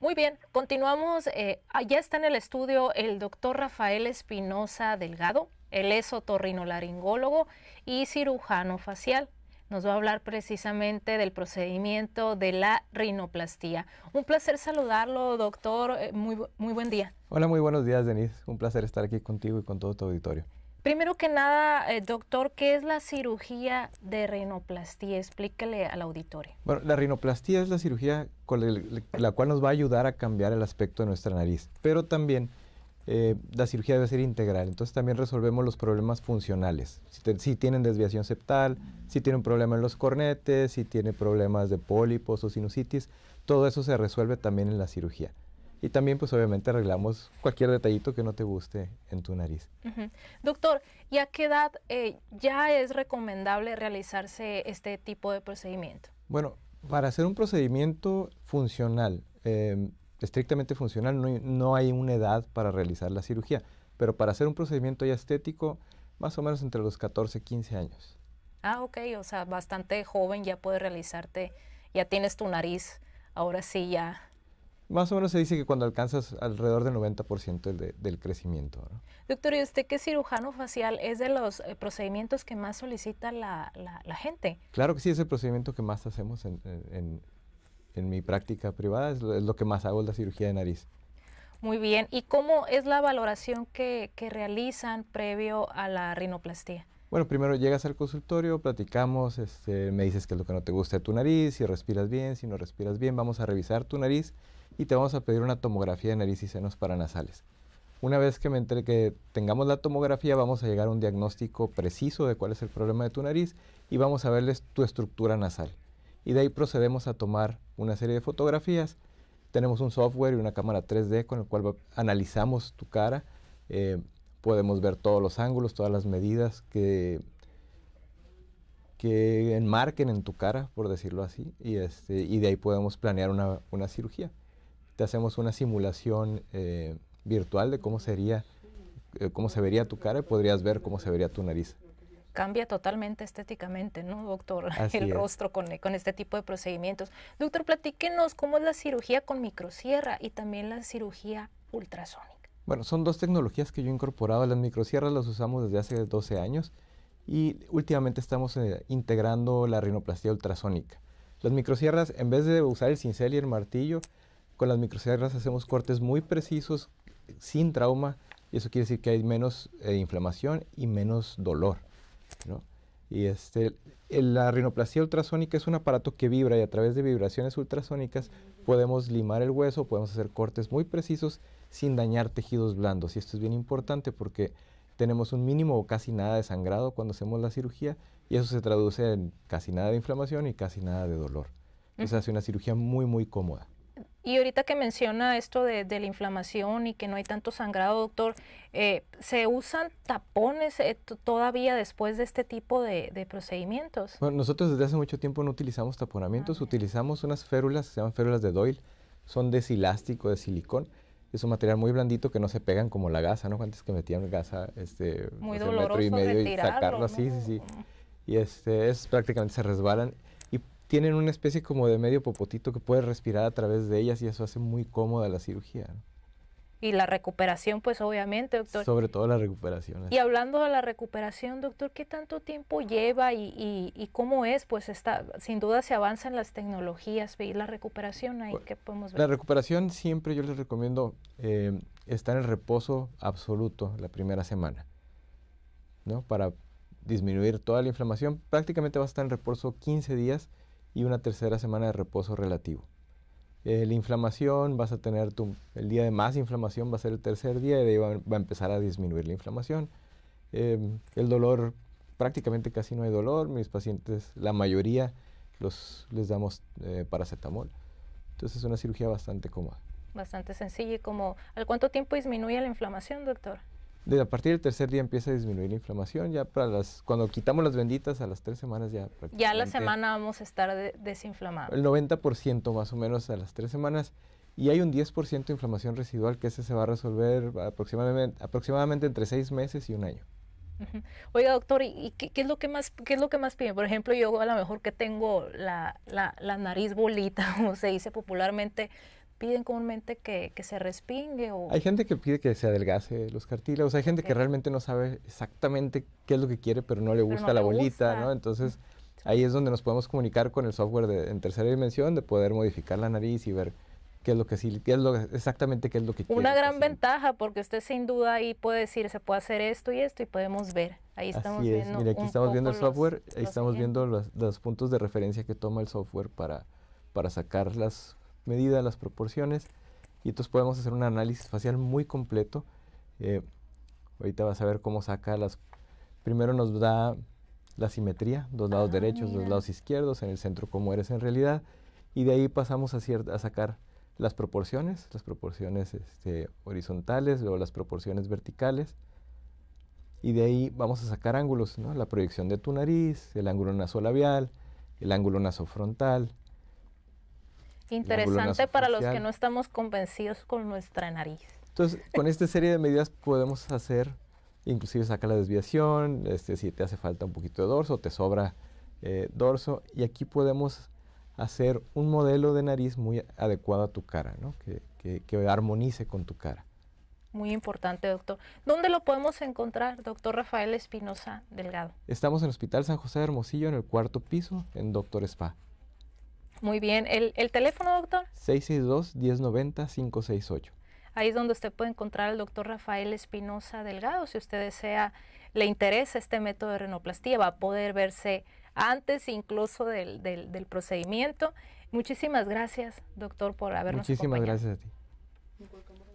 Muy bien, continuamos. Eh, ah, ya está en el estudio el doctor Rafael Espinosa Delgado. el esotorrinolaringólogo y cirujano facial. Nos va a hablar precisamente del procedimiento de la rinoplastía. Un placer saludarlo, doctor. Eh, muy, muy buen día. Hola, muy buenos días, Denise. Un placer estar aquí contigo y con todo tu auditorio. Primero que nada, eh, doctor, ¿qué es la cirugía de rinoplastía? Explíquele al auditorio. Bueno, la rinoplastía es la cirugía con la cual nos va a ayudar a cambiar el aspecto de nuestra nariz, pero también eh, la cirugía debe ser integral, entonces también resolvemos los problemas funcionales. Si, si tienen desviación septal, si tienen un problema en los cornetes, si tienen problemas de pólipos o sinusitis, todo eso se resuelve también en la cirugía y también pues obviamente arreglamos cualquier detallito que no te guste en tu nariz. Doctor, ¿y a qué edad eh, ya es recomendable realizarse este tipo de procedimiento? Bueno, para hacer un procedimiento funcional, em, estrictamente funcional, no, hay una edad para realizar la cirugía, pero para hacer un procedimiento ya estético, más o menos entre los 14 y 15 años. Ah, ok, o sea, bastante joven ya puedes realizarte, ya tienes tu nariz, ahora sí ya más o menos se dice que cuando alcanzas alrededor del 90% del crecimiento. Doctor, ¿y usted qué cirujano facial es de los eh, procedimientos que más solicita la, gente? Claro que sí, es el procedimiento que más hacemos en, en, mi práctica privada, es lo, que más hago, la cirugía de nariz. Muy bien, ¿y cómo es la valoración que, que realizan previo a la rinoplastía? Bueno, primero llegas al consultorio, platicamos, este, me dices qué es lo que no te gusta de tu nariz, si respiras bien, si no respiras bien, vamos a revisar tu nariz y te vamos a pedir una tomografía de nariz y senos paranasales. Una vez que, me entre, que tengamos la tomografía, vamos a llegar a un diagnóstico preciso de cuál es el problema de tu nariz y vamos a verles tu estructura nasal. Y de ahí procedemos a tomar una serie de fotografías. Tenemos un software y una cámara 3D con el cual analizamos tu cara. Eh, podemos ver todos los ángulos, todas las medidas que, que enmarquen en tu cara, por decirlo así. Y, este, y de ahí podemos planear una, una cirugía te hacemos una simulación eh, virtual de cómo sería, eh, cómo se vería tu cara y podrías ver cómo se vería tu nariz. Cambia totalmente estéticamente, ¿no, doctor? el rostro con, este tipo de procedimientos. Doctor, platíquenos cómo es la cirugía con microsierra y también la cirugía ultrasónica. Bueno, son dos tecnologías que yo he incorporado. Las microsierras las usamos desde hace 12 años y últimamente estamos eh, integrando la rinoplastia ultrasónica. Las microsierras, en vez de usar el cincel y el martillo, con las microsierras hacemos cortes muy precisos, sin trauma, y eso quiere decir que hay menos eh, inflamación y menos dolor. Y este, la rinoplastia ultrasónica es un aparato que vibra y a través de vibraciones ultrasónicas podemos limar el hueso, podemos hacer cortes muy precisos sin dañar tejidos blandos. Y esto es bien importante porque tenemos un mínimo o casi nada de sangrado cuando hacemos la cirugía y eso se traduce en casi nada de inflamación y casi nada de dolor. Entonces hace una cirugía muy, muy cómoda. Y ahorita que menciona esto de, la inflamación y que no hay tanto sangrado, doctor, eh, ¿se usan tapones eh, todavía después de este tipo de, procedimientos? Bueno, nosotros desde hace mucho tiempo no utilizamos taponamientos, ah, utilizamos unas férulas se llaman férulas de Doyle, son de silástico, de silicón. Es un material muy blandito que no se pegan como la gasa, ¿no? Antes que metían gasa este, un metro y medio y sacarlo así, sí, sí. Y este, es prácticamente se resbalan tienen una especie como de medio popotito que puede respirar a través de ellas y eso hace muy cómoda la cirugía. Y la recuperación, pues obviamente, doctor. Sobre todo la recuperación. Y hablando de la recuperación, doctor, ¿qué tanto tiempo lleva y, cómo es? Pues está, sin duda se avanzan las tecnologías y la recuperación ahí pues, que podemos ver. La recuperación siempre yo les recomiendo eh, estar en reposo absoluto la primera semana, ¿no? Para disminuir toda la inflamación. Prácticamente vas a estar en reposo 15 días y una tercera semana de reposo relativo. Eh, la inflamación, vas a tener tu, el día de más inflamación va a ser el tercer día y de ahí va, a empezar a disminuir la inflamación. Em, el dolor, prácticamente casi no hay dolor. Mis pacientes, la mayoría, los, les damos eh, paracetamol. Entonces es una cirugía bastante cómoda. Bastante sencilla y como, ¿al cuánto tiempo disminuye la inflamación, doctor? a partir del tercer día empieza a disminuir la inflamación. Ya para las, cuando quitamos las benditas, a las tres semanas ya prácticamente. Ya la semana vamos a estar desinflamados. El 90% más o menos a las tres semanas. Y hay un 10% de inflamación residual que ese se va a resolver aproximadamente, aproximadamente entre seis meses y un año. Oiga, doctor, ¿y qué, es lo que más, qué es lo que más pide Por ejemplo, yo a lo mejor que tengo la, la, la nariz bolita, como se dice popularmente, piden comúnmente que, que se respingue? O... Hay gente que pide que se adelgace los cartílagos, hay gente que realmente no sabe exactamente qué es lo que quiere, pero no le gusta la bolita, ¿no? Entonces ahí es donde nos podemos comunicar con el software de, en tercera dimensión, de poder modificar la nariz y ver qué es lo que sí, qué es lo, exactamente qué es lo que quiere. Una gran ventaja, porque usted sin duda ahí puede decir, se puede hacer esto y esto y podemos ver. Ahí estamos viendo. Mira, aquí estamos viendo el software, los, ahí estamos viendo los, los, puntos de referencia que toma el software para, para sacar las medida, las proporciones, y entonces podemos hacer un análisis facial muy completo. Eh, ahorita vas a ver cómo saca las... Primero nos da la simetría, dos lados ah, derechos, dos lados izquierdos, en el centro cómo eres en realidad, y de ahí pasamos a, sacar las proporciones, las proporciones este, horizontales o las proporciones verticales, y de ahí vamos a sacar ángulos, ¿no? la proyección de tu nariz, el ángulo nasolabial, el ángulo nasofrontal, Interesante para los que no estamos convencidos con nuestra nariz. Entonces, con esta serie de medidas podemos hacer, inclusive sacar la desviación, este, si te hace falta un poquito de dorso, te sobra eh, dorso, y aquí podemos hacer un modelo de nariz muy adecuado a tu cara, ¿no? que, que, que armonice con tu cara. Muy importante, doctor. ¿Dónde lo podemos encontrar, doctor Rafael Espinosa Delgado? Estamos en el Hospital San José de Hermosillo, en el cuarto piso, en Doctor Spa. Muy bien. ¿El, teléfono, doctor? 662-1090-568. Ahí es donde usted puede encontrar al doctor Rafael Espinosa Delgado. Si usted desea, le interesa este método de renoplastía, va a poder verse antes incluso del, del, procedimiento. Muchísimas gracias, doctor, por habernos Muchísimas acompañado. Muchísimas gracias a ti.